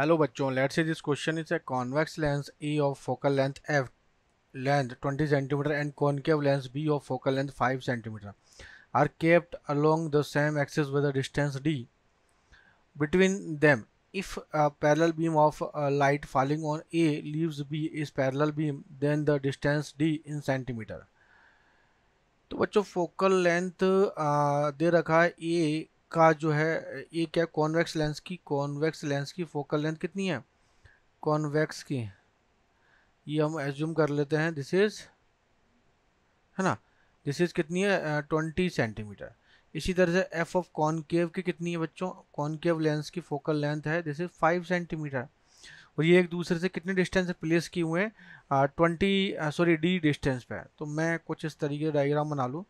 Hello बच्चों let's see this question is a convex lens E of focal length F length 20 centimetre and concave lens B of focal length 5 centimetre are kept along the same axis with a distance D between them if parallel beam of light falling on A on B is parallel beam then the distance D in centimetre तो बच्चों focal length uh, दे रखा है ए का जो है ये क्या convex lens की कॉन्वेक्स लेंस की फोकल लेंथ कितनी है कॉन्वेक्स की ये हम एज्यूम कर लेते हैं दिस इज़ है ना दिस इज़ कितनी है ट्वेंटी सेंटीमीटर इसी तरह से एफ ऑफ कॉनकेव की कितनी है बच्चों कॉनकेव लेंस की फोकल लेंथ है दिस इज़ फाइव सेंटीमीटर और ये एक दूसरे से कितने डिस्टेंस प्लेस किए हुए हैं ट्वेंटी सॉरी डी डिस्टेंस पे है तो मैं कुछ इस तरीके का डाइग्राम बना लूँ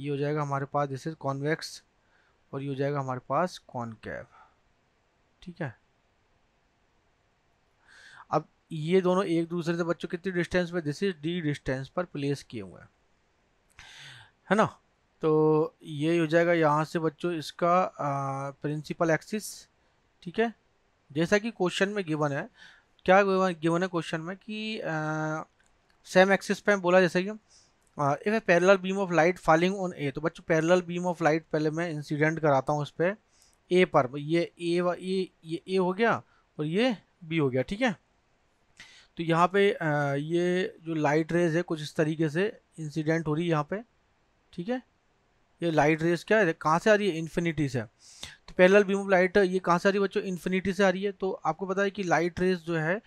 ये हो जाएगा हमारे पास दिस इज़ कॉन्वेक्स और ये हो जाएगा हमारे पास कॉनकेव ठीक है अब ये दोनों एक दूसरे से बच्चों कितनी डिस्टेंस पर दिस इज डी डिस्टेंस पर प्लेस किए हुए हैं है ना तो ये हो जाएगा यहाँ से बच्चों इसका प्रिंसिपल एक्सिस ठीक है जैसा कि क्वेश्चन में गिवन है क्या गिवन है क्वेश्चन में कि आ, सेम एक्सिस पे बोला जैसे कि if a parallel beam of light falling on a तो बच्चों पैरल बीम ऑफ लाइट पहले मैं इंसिडेंट कराता हूँ उस पर ए पर ये ए ये ये ए हो गया और ये बी हो गया ठीक है तो यहाँ पे ये जो लाइट रेज है कुछ इस तरीके से इंसिडेंट हो रही है यहाँ पे ठीक है ये लाइट रेज क्या है कहाँ से आ रही है इन्फिनिटी से तो पैरल बीम ऑफ लाइट ये कहाँ से आ रही है बच्चों इन्फिनिटी से आ रही है तो आपको पता है कि लाइट रेज जो है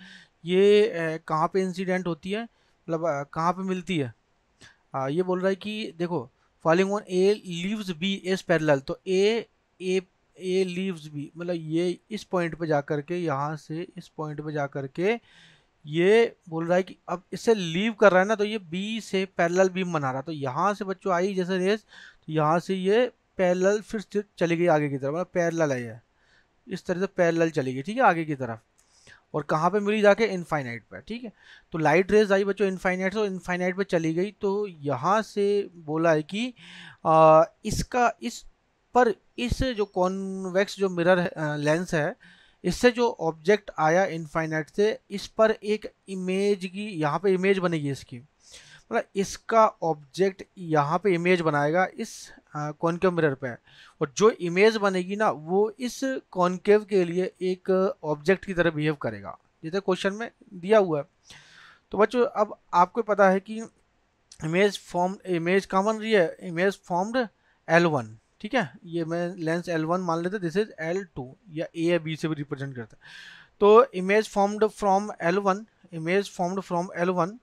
ये कहाँ पे इंसिडेंट होती है मतलब कहाँ पे मिलती है आ, हाँ, ये बोल रहा है कि देखो falling on a leaves be as parallel तो a A A leaves B मतलब ये इस पॉइंट पे जा कर के यहाँ से इस पॉइंट पे जा कर के ये बोल रहा है कि अब इसे लीव कर रहा है ना तो ये बी से पैरेलल बीम बना रहा है तो यहाँ से बच्चों आई जैसे रेस तो यहाँ से ये पैरेलल फिर चली गई आगे की तरफ मतलब पैरेलल है इस तरह से पैरेलल चली गई ठीक है आगे की तरफ और कहाँ पे मिली जाके इनफाइनाइट पर ठीक है तो लाइट रेज आई बच्चों इनफाइनाइट से इनफाइनाइट पर चली गई तो यहाँ से बोला है कि आ, इसका इस पर इस जो कॉन्वेक्स जो मिरर लेंस है इससे जो ऑब्जेक्ट आया इनफाइनाइट से इस पर एक इमेज की यहाँ पे इमेज बनेगी इसकी मतलब इसका ऑब्जेक्ट यहाँ पे इमेज बनाएगा इस हाँ, कॉनकेव मिरर पे है और जो इमेज बनेगी ना वो इस कॉनकेव के लिए एक ऑब्जेक्ट की तरह बिहेव करेगा जैसे क्वेश्चन तो में दिया हुआ है तो बच्चों अब आपको पता है कि इमेज फॉर्म इमेज कहाँ बन रही है इमेज फॉर्म्ड एल वन ठीक है ये मैं लेंस एल वन मान लेते दिस इज एल टू या ए या बी से भी रिप्रेजेंट करता है तो image formed from L one image formed from L one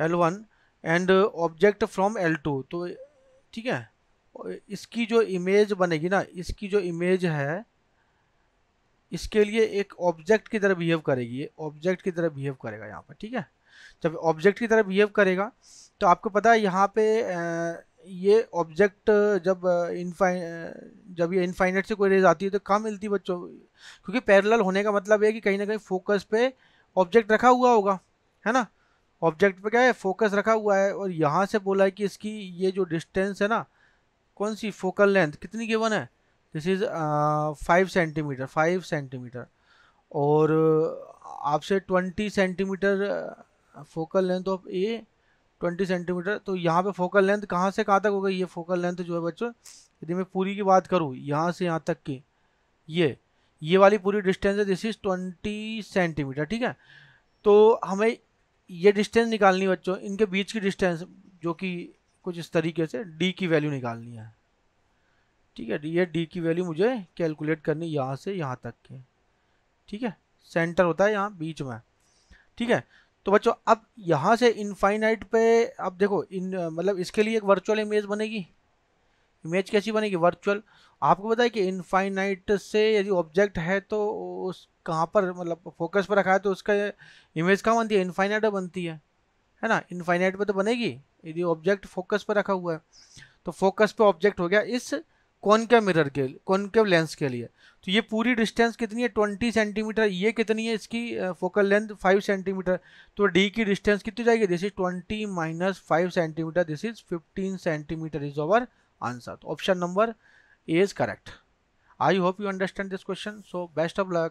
L one and object from L two तो ठीक है इसकी जो इमेज बनेगी ना इसकी जो इमेज है इसके लिए एक ऑब्जेक्ट की तरह बिहेव करेगी ऑब्जेक्ट की तरह बिहेव करेगा यहाँ पर ठीक है जब ऑब्जेक्ट की तरह बिहेव करेगा तो आपको पता है यहाँ पे ये ऑब्जेक्ट जब इनफाइन जब ये इनफाइनेट से कोई रेज आती है तो कहाँ मिलती है बच्चों क्योंकि पैरेलल होने का मतलब है कि कहीं ना कहीं फोकस पे ऑब्जेक्ट रखा हुआ होगा है ना ऑब्जेक्ट पे क्या है फोकस रखा हुआ है और यहाँ से बोला है कि इसकी ये जो डिस्टेंस है ना कौन सी फोकल लेंथ कितनी गिवन है this is five centimetre five centimetre और आपसे twenty centimetre focal length of a twenty centimetre तो यहाँ पे फोकल लेंथ कहाँ से कहाँ तक हो गई ये फोकल लेंथ जो है बच्चों यदि मैं पूरी की बात करूँ यहाँ से यहाँ तक की ये ये वाली पूरी डिस्टेंस है दिस इज़ ट्वेंटी सेंटीमीटर ठीक है तो हमें ये डिस्टेंस निकालनी बच्चों इनके बीच की डिस्टेंस जो कि कुछ इस तरीके से डी की वैल्यू निकालनी है ठीक है ये डी की वैल्यू मुझे कैलकुलेट करनी यहाँ से यहाँ तक के ठीक है सेंटर होता है यहाँ बीच में ठीक है तो बच्चों अब यहाँ से इनफाइनाइट पे अब देखो इन मतलब इसके लिए एक वर्चुअल इमेज बनेगी इमेज कैसी बनेगी वर्चुअल आपको बताए कि इनफाइनाइट से यदि ऑब्जेक्ट है तो उस कहाँ पर मतलब फोकस पर रखा है तो उसका इमेज कहाँ बनती है इनफाइनाइट बनती है है ना इनफाइनाइट पर तो बनेगी यदि ऑब्जेक्ट फोकस पर रखा हुआ है तो फोकस पर ऑब्जेक्ट हो गया इस कॉनकेव मिरर के कॉनकेव लेंस के लिए तो ये पूरी डिस्टेंस कितनी है ट्वेंटी सेंटीमीटर ये कितनी है इसकी फोकल लेंथ फाइव सेंटीमीटर तो डी की डिस्टेंस कितनी जाएगी this is twenty minus five centimetre this is fifteen centimetre is over answer. So option number A is correct. I hope you understand this question. So best of luck.